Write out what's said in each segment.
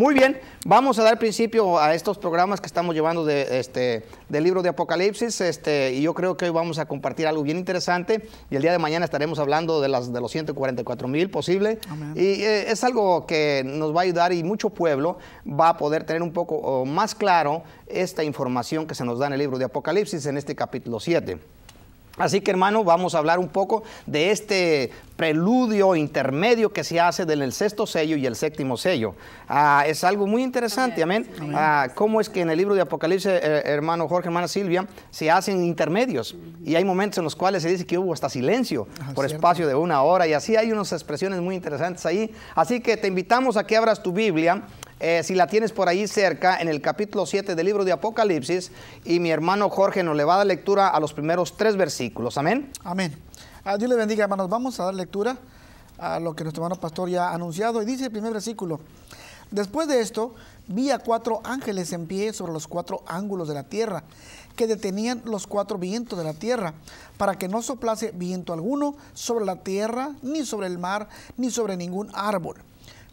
Muy bien, vamos a dar principio a estos programas que estamos llevando de, este, del libro de Apocalipsis. Este, y yo creo que hoy vamos a compartir algo bien interesante. Y el día de mañana estaremos hablando de, las, de los 144 mil posible. Y eh, es algo que nos va a ayudar y mucho pueblo va a poder tener un poco más claro esta información que se nos da en el libro de Apocalipsis en este capítulo 7. Así que hermano, vamos a hablar un poco de este preludio intermedio que se hace del sexto sello y el séptimo sello. Ah, es algo muy interesante, amén. Ah, cómo es que en el libro de Apocalipsis, eh, eh, hermano Jorge, hermana Silvia, se hacen intermedios y hay momentos en los cuales se dice que hubo hasta silencio ah, por espacio de una hora y así hay unas expresiones muy interesantes ahí. Así que te invitamos a que abras tu Biblia eh, si la tienes por ahí cerca, en el capítulo 7 del libro de Apocalipsis, y mi hermano Jorge nos le va a dar lectura a los primeros tres versículos. Amén. Amén. Ah, Dios le bendiga, hermanos. Vamos a dar lectura a lo que nuestro hermano pastor ya ha anunciado. Y dice el primer versículo. Después de esto, vi a cuatro ángeles en pie sobre los cuatro ángulos de la tierra, que detenían los cuatro vientos de la tierra, para que no soplase viento alguno sobre la tierra, ni sobre el mar, ni sobre ningún árbol.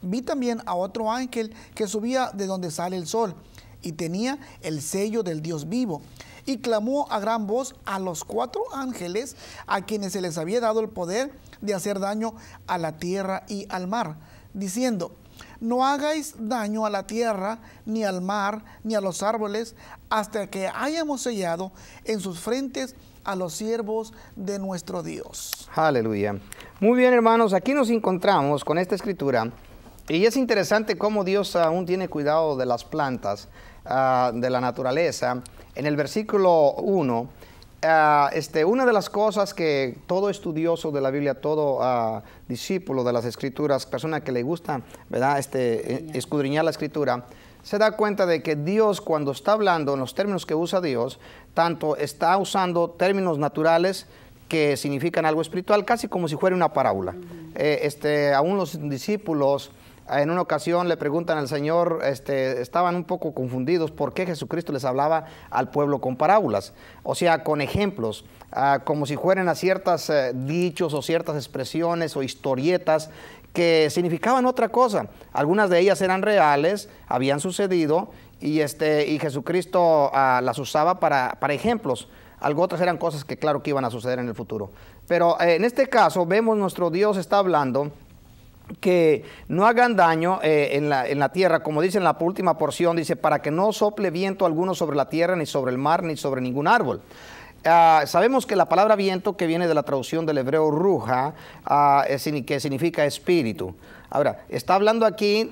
Vi también a otro ángel que subía de donde sale el sol y tenía el sello del Dios vivo. Y clamó a gran voz a los cuatro ángeles a quienes se les había dado el poder de hacer daño a la tierra y al mar, diciendo, no hagáis daño a la tierra, ni al mar, ni a los árboles, hasta que hayamos sellado en sus frentes a los siervos de nuestro Dios. Aleluya. Muy bien, hermanos, aquí nos encontramos con esta escritura y es interesante cómo Dios aún tiene cuidado de las plantas, ah, de la naturaleza. En el versículo 1, ah, este, una de las cosas que todo estudioso de la Biblia, todo ah, discípulo de las Escrituras, persona que le gusta ¿verdad? Este, eh, escudriñar la Escritura, se da cuenta de que Dios cuando está hablando en los términos que usa Dios, tanto está usando términos naturales, que significan algo espiritual, casi como si fuera una parábola. Eh, este, aún los discípulos en una ocasión le preguntan al Señor, este, estaban un poco confundidos por qué Jesucristo les hablaba al pueblo con parábolas, o sea, con ejemplos, ah, como si fueran a ciertos eh, dichos o ciertas expresiones o historietas que significaban otra cosa. Algunas de ellas eran reales, habían sucedido y, este, y Jesucristo ah, las usaba para, ejemplos. Algo otras eran cosas que claro que iban a suceder en el futuro. Pero eh, en este caso vemos nuestro Dios está hablando que no hagan daño eh, en, la, tierra, como dice en la última porción, dice, para que no sople viento alguno sobre la tierra, ni sobre el mar, ni sobre ningún árbol. Ah, sabemos que la palabra viento que viene de la traducción del hebreo ruja, ah, que significa espíritu. Ahora, está hablando aquí,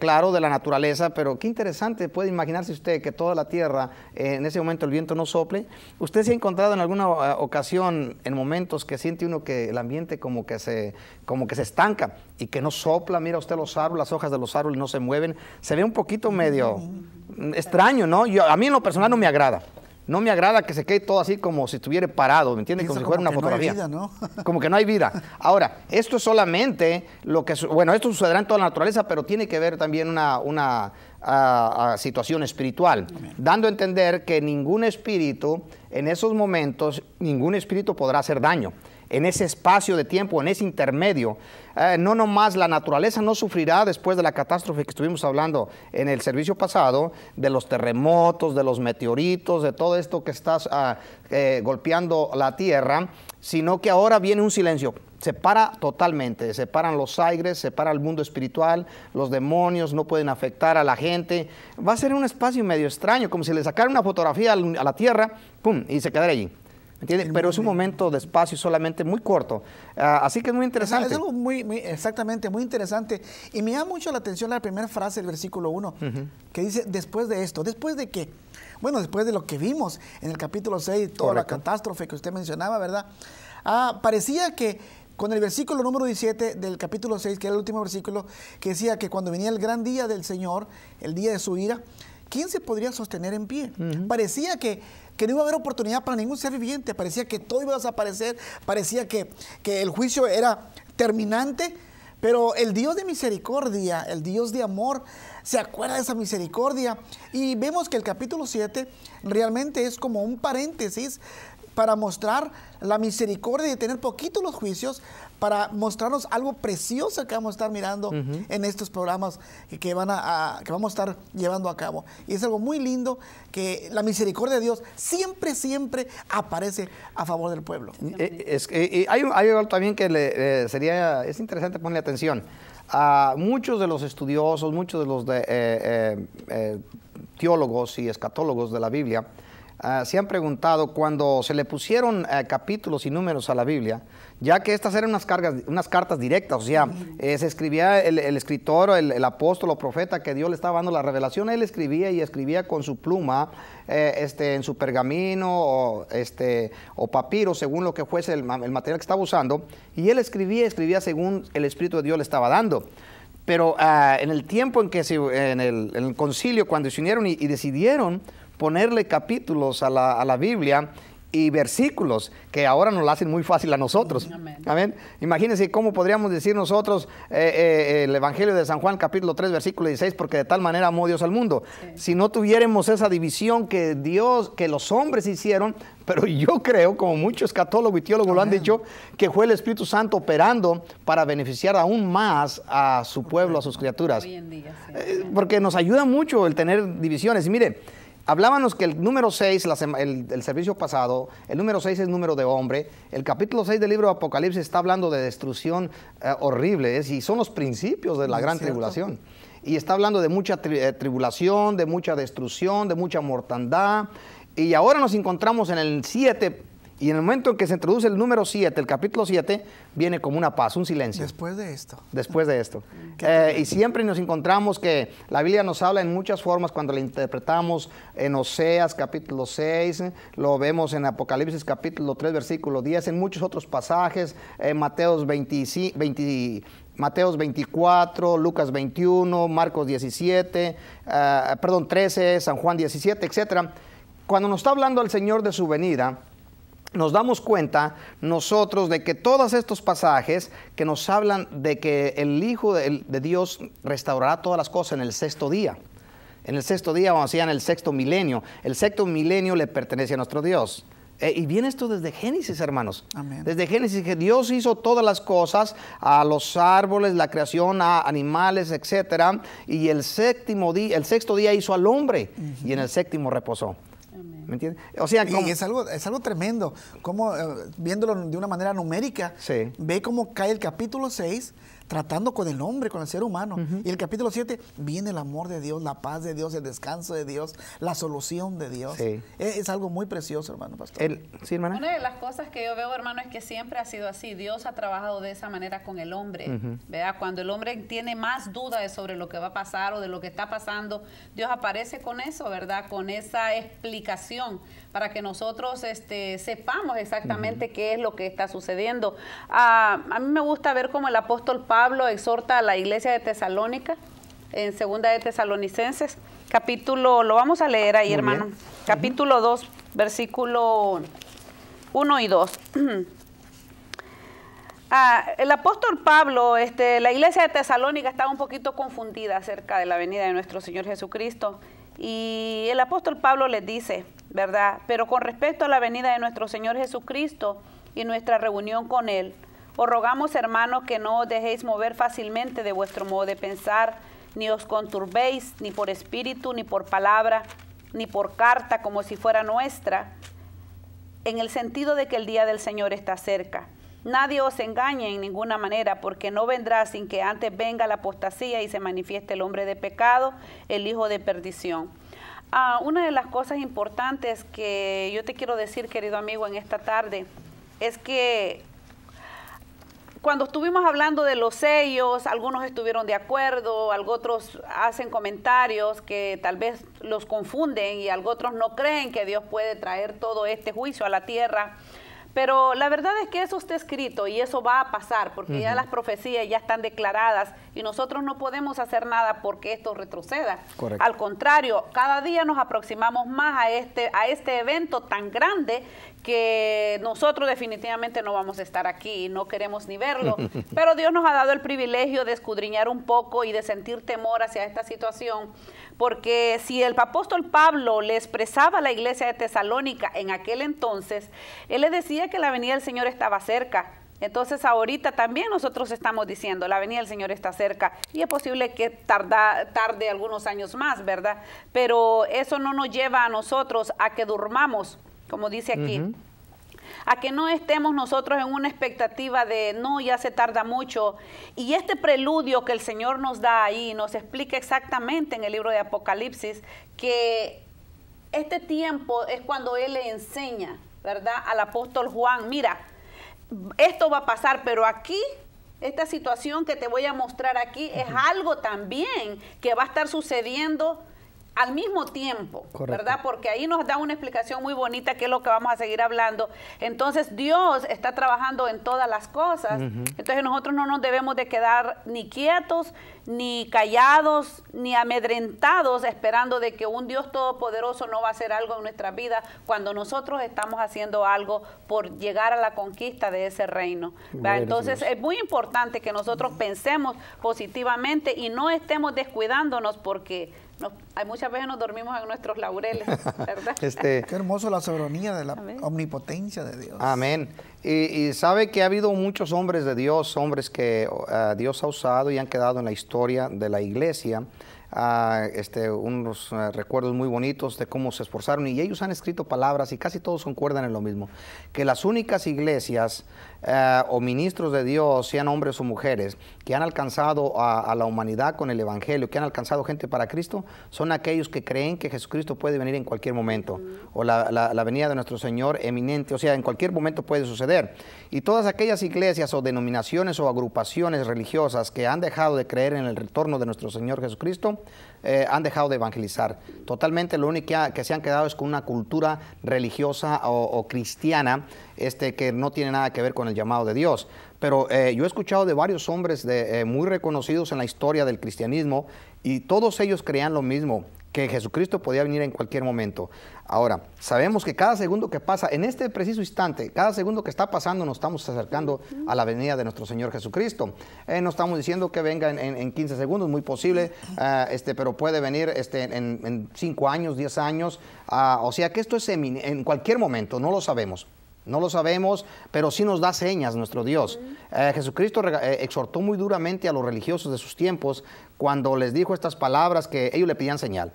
claro, de la naturaleza, pero qué interesante, puede imaginarse usted que toda la tierra, eh, en ese momento el viento no sople. ¿Usted se ha encontrado en alguna eh, ocasión, en momentos que siente uno que el ambiente como que se, como que se estanca y que no sopla? Mira usted los árboles, las hojas de los árboles no se mueven. Se ve un poquito medio extraño, ¿no? Yo, a mí en lo personal no me agrada no me agrada que se quede todo así como si estuviera parado, ¿me entiendes? Como, si fuera una fotografía. como que no hay vida. Ahora, esto es solamente lo que, bueno, esto sucederá en toda la naturaleza, pero tiene que ver también una, una situación espiritual, dando a entender que ningún espíritu en esos momentos, ningún espíritu podrá hacer daño en ese espacio de tiempo, en ese intermedio. Eh, no nomás la naturaleza no sufrirá después de la catástrofe que estuvimos hablando en el servicio pasado, de los terremotos, de los meteoritos, de todo esto que está ah, eh, golpeando la tierra, sino que ahora viene un silencio. Se para totalmente, se paran los aires, se para el mundo espiritual, los demonios no pueden afectar a la gente. Va a ser un espacio medio extraño, como si le sacaran una fotografía a la tierra, ¡pum! y se quedara allí entiendes? Pero es un momento de espacio solamente muy corto. Ah, así que es muy interesante. Es, algo muy, exactamente, muy interesante. Y me llama mucho la atención la primera frase del versículo 1, que dice, después de esto, después de qué? Bueno, después de lo que vimos en el capítulo 6, toda la catástrofe que usted mencionaba, ¿verdad? Ah, parecía que con el versículo número 17 del capítulo 6, que era el último versículo, que decía que cuando venía el gran día del Señor, el día de su ira, ¿quién se podría sostener en pie? Parecía que, que, no iba a haber oportunidad para ningún ser viviente, parecía que todo iba a desaparecer, parecía que, que el juicio era terminante, pero el Dios de misericordia, el Dios de amor, se acuerda de esa misericordia. Y vemos que el capítulo 7 realmente es como un paréntesis para mostrar la misericordia y tener poquito los juicios para mostrarnos algo precioso que vamos a estar mirando en estos programas que, van a, que vamos a estar llevando a cabo. Y es algo muy lindo que la misericordia de Dios siempre, siempre aparece a favor del pueblo. Eh, eh, eh, y hay, algo también que sería, es interesante ponerle atención. A muchos de los estudiosos, muchos de los de, teólogos y escatólogos de la Biblia, Ah, se han preguntado cuando se le pusieron eh, capítulos y números a la Biblia, ya que estas eran unas, cargas, unas cartas directas, o sea, eh, se escribía el, escritor, el, el, apóstol o profeta que Dios le estaba dando la revelación, él escribía y escribía con su pluma eh, este, en su pergamino o, este, o papiro, según lo que fuese el, material que estaba usando, y él escribía, y escribía según el Espíritu de Dios le estaba dando pero ah, en el tiempo en que se, en, el, concilio, cuando se unieron y, decidieron ponerle capítulos a la, Biblia y versículos que ahora nos lo hacen muy fácil a nosotros. Amén. Imagínense cómo podríamos decir nosotros eh, eh, el Evangelio de San Juan capítulo 3 versículo 16, porque de tal manera amó Dios al mundo. Si no tuviéramos esa división que Dios, que los hombres hicieron, pero yo creo, como muchos católogos y teólogos lo han dicho, que fue el Espíritu Santo operando para beneficiar aún más a su pueblo, a sus criaturas. Eh, porque nos ayuda mucho el tener divisiones. Y mire, Hablábamos que el número 6, el, servicio pasado, el número 6 es número de hombre. El capítulo 6 del libro de Apocalipsis está hablando de destrucción eh, horrible es, y son los principios de la gran tribulación. Y está hablando de mucha eh, tribulación, de mucha destrucción, de mucha mortandad. Y ahora nos encontramos en el 7 y en el momento en que se introduce el número 7, el capítulo 7, viene como una paz, un silencio. Después de esto. Después de esto. Mm, eh, y siempre nos encontramos que la Biblia nos habla en muchas formas cuando la interpretamos en Oseas capítulo 6, lo vemos en Apocalipsis capítulo 3, versículo 10, en muchos otros pasajes, en Mateos 24, Lucas 21, Marcos 17, eh, perdón, 13, San Juan 17, etc. Cuando nos está hablando al Señor de su venida, nos damos cuenta nosotros de que todos estos pasajes que nos hablan de que el Hijo de, Dios restaurará todas las cosas en el sexto día. En el sexto día, o decir, en el sexto milenio. El sexto milenio le pertenece a nuestro Dios. Eh, y viene esto desde Génesis, hermanos. Desde Génesis, que Dios hizo todas las cosas, a los árboles, la creación, a animales, etc. Y el séptimo día, el sexto día hizo al hombre, y en el séptimo reposó. ¿Me entiendes? O sea, es algo, es algo tremendo. Como, eh, viéndolo de una manera numérica, ve cómo cae el capítulo 6 tratando con el hombre, con el ser humano. Y el capítulo 7 viene el amor de Dios, la paz de Dios, el descanso de Dios, la solución de Dios. E, es, algo muy precioso, hermano pastor. Una de las cosas que yo veo, hermano, es que siempre ha sido así. Dios ha trabajado de esa manera con el hombre. Cuando el hombre tiene más dudas sobre lo que va a pasar o de lo que está pasando, Dios aparece con eso, ¿verdad? Con esa explicación para que nosotros este, sepamos exactamente qué es lo que está sucediendo. Ah, a mí me gusta ver cómo el apóstol Pablo exhorta a la iglesia de Tesalónica, en segunda de Tesalonicenses, capítulo, lo vamos a leer ahí, hermano, capítulo 2, versículo 1 y 2. Ah, el apóstol Pablo, este, la iglesia de Tesalónica estaba un poquito confundida acerca de la venida de nuestro Señor Jesucristo. Y el apóstol Pablo les dice, ¿verdad? Pero con respecto a la venida de nuestro Señor Jesucristo y nuestra reunión con Él, os rogamos, hermanos, que no os dejéis mover fácilmente de vuestro modo de pensar, ni os conturbéis, ni por espíritu, ni por palabra, ni por carta, como si fuera nuestra, en el sentido de que el día del Señor está cerca. Nadie os engañe en ninguna manera, porque no vendrá sin que antes venga la apostasía y se manifieste el hombre de pecado, el hijo de perdición. Ah, una de las cosas importantes que yo te quiero decir, querido amigo, en esta tarde, es que cuando estuvimos hablando de los sellos, algunos estuvieron de acuerdo, otros hacen comentarios que tal vez los confunden y otros no creen que Dios puede traer todo este juicio a la tierra. Pero la verdad es que eso está escrito y eso va a pasar porque ya las profecías ya están declaradas y nosotros no podemos hacer nada porque esto retroceda. Al contrario, cada día nos aproximamos más a este, a este evento tan grande que nosotros definitivamente no vamos a estar aquí y no queremos ni verlo. Pero Dios nos ha dado el privilegio de escudriñar un poco y de sentir temor hacia esta situación porque si el apóstol Pablo le expresaba a la iglesia de Tesalónica en aquel entonces, él le decía que la venida del Señor estaba cerca. Entonces ahorita también nosotros estamos diciendo, la venida del Señor está cerca y es posible que tarde algunos años más, ¿verdad? Pero eso no nos lleva a nosotros a que durmamos, como dice aquí a que no estemos nosotros en una expectativa de no, ya se tarda mucho. Y este preludio que el Señor nos da ahí nos explica exactamente en el libro de Apocalipsis que este tiempo es cuando Él le enseña, ¿verdad? Al apóstol Juan, mira, esto va a pasar, pero aquí esta situación que te voy a mostrar aquí es algo también que va a estar sucediendo al mismo tiempo, ¿verdad? Porque ahí nos da una explicación muy bonita que es lo que vamos a seguir hablando. Entonces Dios está trabajando en todas las cosas. Entonces nosotros no nos debemos de quedar ni quietos, ni callados, ni amedrentados esperando de que un Dios todopoderoso no va a hacer algo en nuestra vida cuando nosotros estamos haciendo algo por llegar a la conquista de ese reino. Entonces es muy importante que nosotros pensemos positivamente y no estemos descuidándonos porque hay muchas veces nos dormimos en nuestros laureles, ¿verdad? este, Qué hermoso la soberanía de la omnipotencia de Dios. Amén. Y, sabe que ha habido muchos hombres de Dios, hombres que ah, Dios ha usado y han quedado en la historia de la iglesia. Ah, este, unos ah, recuerdos muy bonitos de cómo se esforzaron y ellos han escrito palabras y casi todos concuerdan en lo mismo, que las únicas iglesias eh, o ministros de Dios, sean hombres o mujeres, que han alcanzado a, la humanidad con el Evangelio, que han alcanzado gente para Cristo, son aquellos que creen que Jesucristo puede venir en cualquier momento, mm. o la, la venida de nuestro Señor eminente, o sea, en cualquier momento puede suceder. Y todas aquellas iglesias o denominaciones o agrupaciones religiosas que han dejado de creer en el retorno de nuestro Señor Jesucristo, eh, han dejado de evangelizar. Totalmente lo único que, se han quedado es con una cultura religiosa o, cristiana este, que no tiene nada que ver con el llamado de Dios. Pero eh, yo he escuchado de varios hombres eh, muy reconocidos en la historia del cristianismo y todos ellos creían lo mismo que Jesucristo podía venir en cualquier momento. Ahora, sabemos que cada segundo que pasa, en este preciso instante, cada segundo que está pasando, nos estamos acercando a la venida de nuestro Señor Jesucristo. Eh, no estamos diciendo que venga en, 15 segundos, muy posible, eh, este, pero puede venir este, en, cinco 5 años, 10 años. Ah, o sea que esto es en cualquier momento, no lo sabemos. No lo sabemos, pero sí nos da señas nuestro Dios. Eh, Jesucristo eh, exhortó muy duramente a los religiosos de sus tiempos cuando les dijo estas palabras que ellos le pedían señal.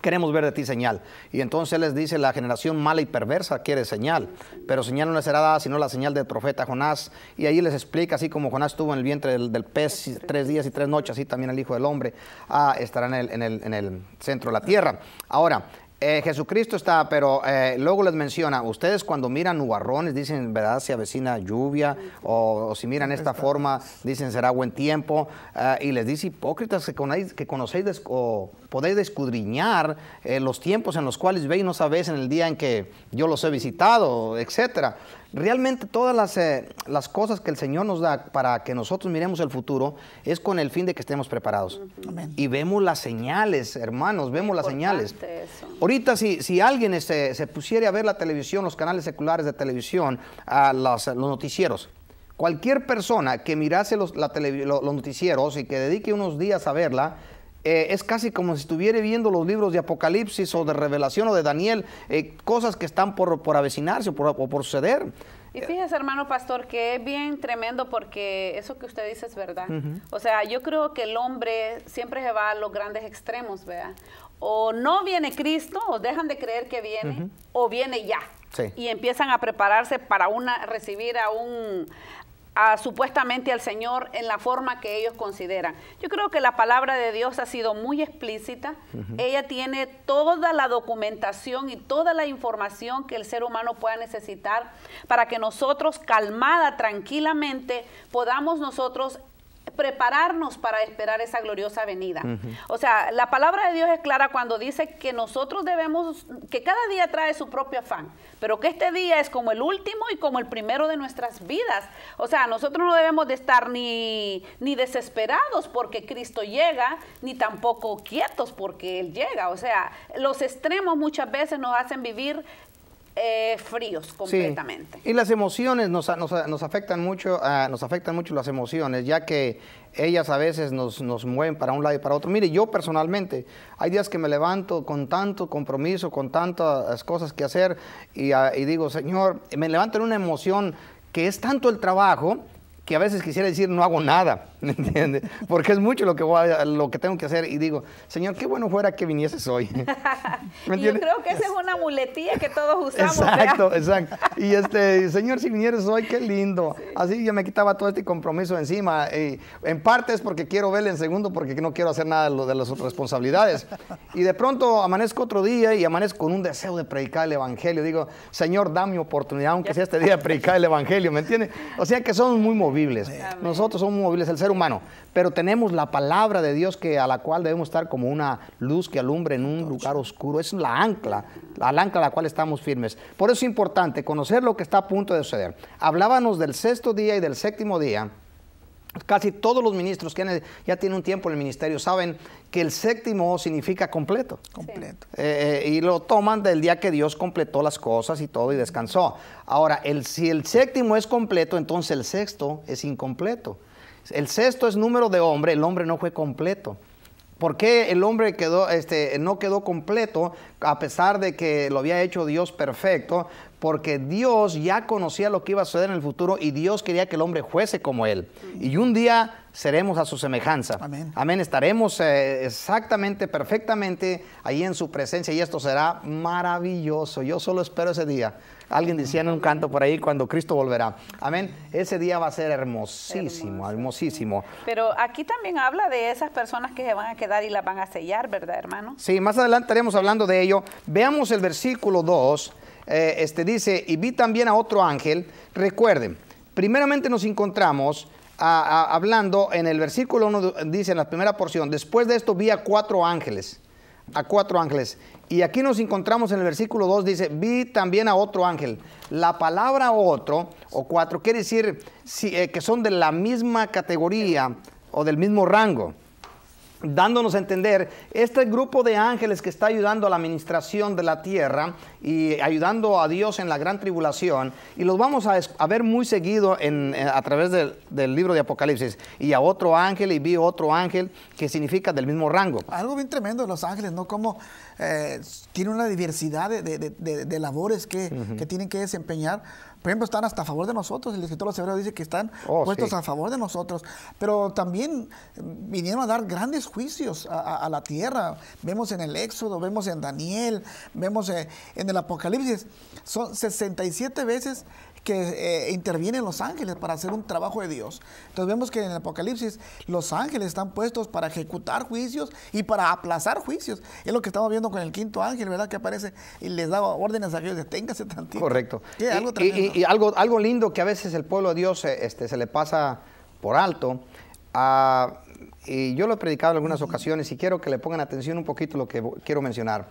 Queremos ver de ti señal. Y entonces les dice, la generación mala y perversa quiere señal, pero señal no le será dada sino la señal del profeta Jonás. Y ahí les explica, así como Jonás estuvo en el vientre del, pez tres días y tres noches, así también el Hijo del Hombre ah, estará en el, en el, centro de la tierra. Ahora, eh, Jesucristo está, pero eh, luego les menciona, ustedes cuando miran nubarrones dicen, ¿verdad? Se avecina lluvia, o, si miran esta forma, dicen, será buen tiempo, eh, y les dice, hipócritas, que, conocéis, o podéis escudriñar los tiempos en los cuales veis, no sabéis en el día en que yo los he visitado, etcétera. Realmente todas eh, las, cosas que el Señor nos da para que nosotros miremos el futuro es con el fin de que estemos preparados. Y vemos las señales, hermanos, vemos las señales. Ahorita si, si alguien este, se, pusiera a ver la televisión, los canales seculares de televisión, a los noticieros, cualquier persona que mirase los, los, noticieros y que dedique unos días a verla, eh, es casi como si estuviera viendo los libros de Apocalipsis o de Revelación o de Daniel, eh, cosas que están por, por avecinarse o por, suceder. Y fíjese, hermano pastor, que es bien tremendo porque eso que usted dice es verdad. O sea, yo creo que el hombre siempre se va a los grandes extremos, ¿verdad? O no viene Cristo, o dejan de creer que viene, o viene ya. Y empiezan a prepararse para una, recibir a un, supuestamente al Señor en la forma que ellos consideran. Yo creo que la palabra de Dios ha sido muy explícita. Ella tiene toda la documentación y toda la información que el ser humano pueda necesitar para que nosotros calmada, tranquilamente, podamos nosotros prepararnos para esperar esa gloriosa venida. O sea, la palabra de Dios es clara cuando dice que nosotros debemos, que cada día trae su propio afán, pero que este día es como el último y como el primero de nuestras vidas. O sea, nosotros no debemos de estar ni, ni desesperados porque Cristo llega, ni tampoco quietos porque Él llega. O sea, los extremos muchas veces nos hacen vivir eh, fríos completamente. Y las emociones nos, afectan mucho, nos afectan mucho las emociones, ya que ellas a veces nos, mueven para un lado y para otro. Mire, yo personalmente, hay días que me levanto con tanto compromiso, con tantas cosas que hacer, y, ah, y digo, Señor, me levanto en una emoción que es tanto el trabajo que a veces quisiera decir no hago nada, ¿me entiendes? Porque es mucho lo que, lo que tengo que hacer y digo, Señor, qué bueno fuera que vinieses hoy. Yo creo que esa es una muletilla que todos usamos. Exacto, exacto. Y este, Señor, si vinieras hoy, qué lindo. Así yo me quitaba todo este compromiso encima. en parte es porque quiero verle, en segundo porque no quiero hacer nada de, lo, de las responsabilidades. Y de pronto amanezco otro día y amanezco con un deseo de predicar el Evangelio. Digo, Señor, dame oportunidad, aunque sea este día, predicar el Evangelio, ¿me entiendes? O sea que son muy movidos nosotros somos movibles, el ser humano. Pero tenemos la palabra de Dios que, a la cual debemos estar como una luz que alumbre en un lugar oscuro. Es la ancla, la ancla a la cual estamos firmes. Por eso es importante conocer lo que está a punto de suceder. Hablábamos del sexto día y del séptimo día Casi todos los ministros que ya tienen un tiempo en el ministerio saben que el séptimo significa completo. Completo. Eh, eh, y lo toman del día que Dios completó las cosas y todo y descansó. Ahora, si el séptimo es completo, entonces el sexto es incompleto. El sexto es número de hombre, el hombre no fue completo. ¿Por qué el hombre quedó, este, no quedó completo a pesar de que lo había hecho Dios perfecto? Porque Dios ya conocía lo que iba a suceder en el futuro y Dios quería que el hombre fuese como él. Y un día seremos a su semejanza. Amén. Amén. Estaremos eh, exactamente, perfectamente ahí en su presencia y esto será maravilloso. Yo solo espero ese día. Alguien decía en un canto por ahí cuando Cristo volverá. Amén. Ese día va a ser hermosísimo, hermosísimo. Pero aquí también habla de esas personas que se van a quedar y las van a sellar, ¿verdad, hermano? Sí, más adelante estaremos hablando de ello. Veamos el versículo 2. Eh, este dice, y vi también a otro ángel. Recuerden, primeramente nos encontramos hablando en el versículo 1, dice en la primera porción, después de esto vi a cuatro ángeles, a cuatro ángeles. Y aquí nos encontramos en el versículo 2, dice, vi también a otro ángel. La palabra otro o cuatro quiere decir eh, que son de la misma categoría o del mismo rango dándonos a entender este grupo de ángeles que está ayudando a la administración de la tierra y ayudando a Dios en la gran tribulación, y los vamos a, ver muy seguido eh, a través del, libro de Apocalipsis, y a otro ángel y vi otro ángel que significa del mismo rango. Algo bien tremendo los ángeles, ¿no? Como eh, tiene una diversidad de, labores que tienen que desempeñar por ejemplo, están hasta a favor de nosotros. El escritor de los Hebreos dice que están oh, puestos a favor de nosotros. Pero también eh, vinieron a dar grandes juicios a, la tierra. Vemos en el Éxodo, vemos en Daniel, vemos en, eh, en el Apocalipsis. Son 67 veces que eh, intervienen los ángeles para hacer un trabajo de Dios. Entonces vemos que en el Apocalipsis los ángeles están puestos para ejecutar juicios y para aplazar juicios. Es lo que estamos viendo con el quinto ángel, ¿verdad? Que aparece y les da órdenes a Dios, deténgase tantito. Correcto. Y, algo, algo, lindo que a veces el pueblo de Dios eh, este, se le pasa por alto. Ah, y yo lo he predicado en algunas ocasiones y quiero que le pongan atención un poquito lo que quiero mencionar.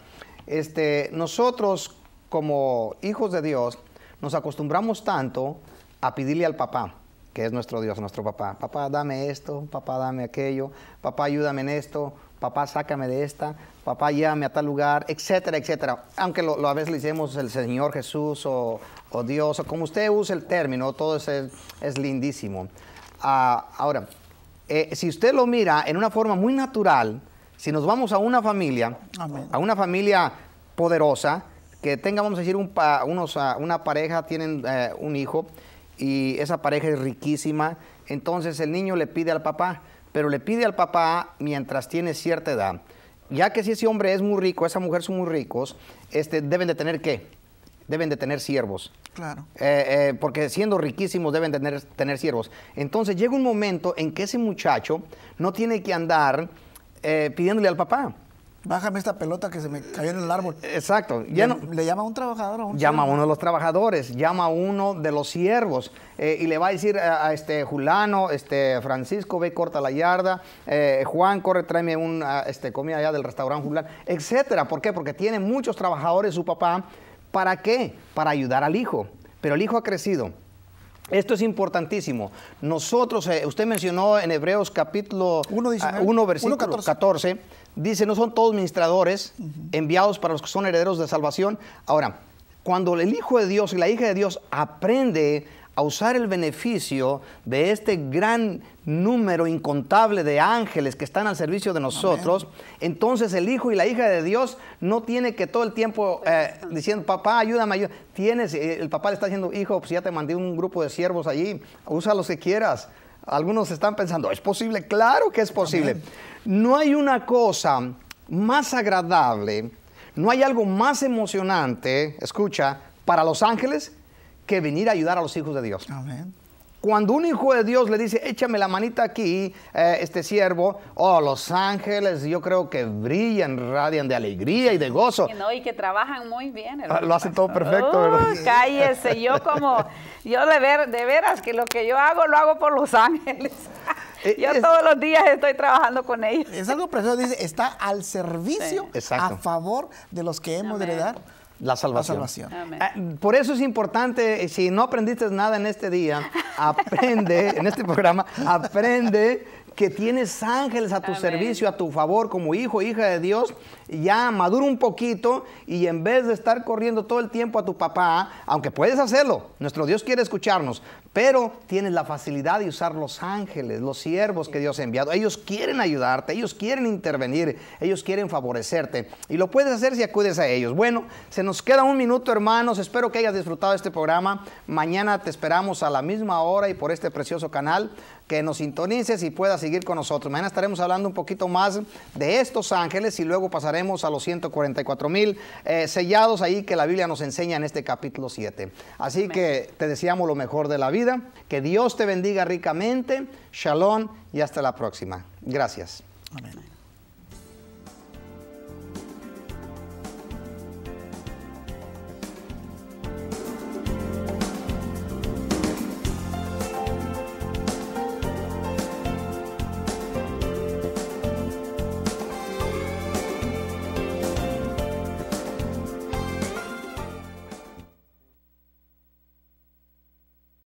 Este, nosotros como hijos de Dios, nos acostumbramos tanto a pedirle al papá, que es nuestro Dios, nuestro papá, papá dame esto, papá dame aquello, papá ayúdame en esto, papá sácame de esta, papá llévame a tal lugar, etcétera, etcétera. Aunque lo, a veces le decimos el Señor Jesús o, Dios, o como usted usa el término, todo es, es lindísimo. Ah, ahora, eh, si usted lo mira en una forma muy natural, si nos vamos a una familia, a una familia poderosa, que tenga, vamos a decir, un ah, una pareja, tienen eh, un hijo y esa pareja es riquísima, entonces el niño le pide al papá, pero le pide al papá mientras tiene cierta edad. Ya que si ese hombre es muy rico, esa mujer son muy ricos, este, deben de tener qué? Deben de tener siervos. Claro. Eh, eh, porque siendo riquísimos deben tener, tener siervos. Entonces llega un momento en que ese muchacho no tiene que andar pidiéndole al papá Bájame esta pelota que se me cayó en el árbol. Eh, exacto. Ya le, no, le llama a un trabajador. llama a uno de los trabajadores, llama a uno de los siervos eh, y le va a decir a, este Julano, este Francisco, ve, corta la yarda, eh, Juan, corre, tráeme un, este, comida allá del restaurante Julano, etcétera. ¿Por qué? Porque tiene muchos trabajadores su papá. ¿Para qué? Para ayudar al hijo. Pero el hijo ha crecido. Esto es importantísimo. Nosotros, usted mencionó en Hebreos capítulo 1, ah, versículo 14 Dice, no son todos ministradores enviados para los que son herederos de salvación. Ahora, cuando el Hijo de Dios y la hija de Dios aprende a usar el beneficio de este gran número incontable de ángeles que están al servicio de nosotros, entonces el hijo y la hija de Dios no tiene que todo el tiempo eh, diciendo, papá, ayúdame, ayúdame. Tienes, eh, el papá le está diciendo, hijo, pues ya te mandé un grupo de siervos allí, usa los que quieras. Algunos están pensando, ¿es posible? Claro que es posible. No hay una cosa más agradable, no hay algo más emocionante, escucha, para los ángeles que venir a ayudar a los hijos de Dios. Amén. Cuando un hijo de Dios le dice, échame la manita aquí, eh, este siervo, oh, los ángeles, yo creo que brillan, radian de alegría y de gozo. Y, no, y que trabajan muy bien. Ah, lo hacen todo perfecto. ¿verdad? cállese, yo como, yo de, ver, de veras que lo que yo hago, lo hago por los ángeles. Eh, yo todos los días estoy trabajando con ellos. Es algo precioso, dice, está al servicio, a favor de los que hemos de heredar la salvación. Ah, por eso es importante, eh, si no aprendiste nada en este día, aprende, en este programa, aprende que tienes ángeles a tu servicio, a tu favor como hijo, hija de Dios, ya madura un poquito y en vez de estar corriendo todo el tiempo a tu papá, aunque puedes hacerlo, nuestro Dios quiere escucharnos, pero tienes la facilidad de usar los ángeles, los siervos que Dios ha enviado. Ellos quieren ayudarte, ellos quieren intervenir, ellos quieren favorecerte y lo puedes hacer si acudes a ellos. Bueno, se nos queda un minuto hermanos, espero que hayas disfrutado este programa. Mañana te esperamos a la misma hora y por este precioso canal que nos sintonices y puedas seguir con nosotros. Mañana estaremos hablando un poquito más de estos ángeles y luego pasaremos a los 144 mil eh, sellados ahí que la Biblia nos enseña en este capítulo 7. Así que te deseamos lo mejor de la vida, que Dios te bendiga ricamente, shalom y hasta la próxima. Gracias. Amén.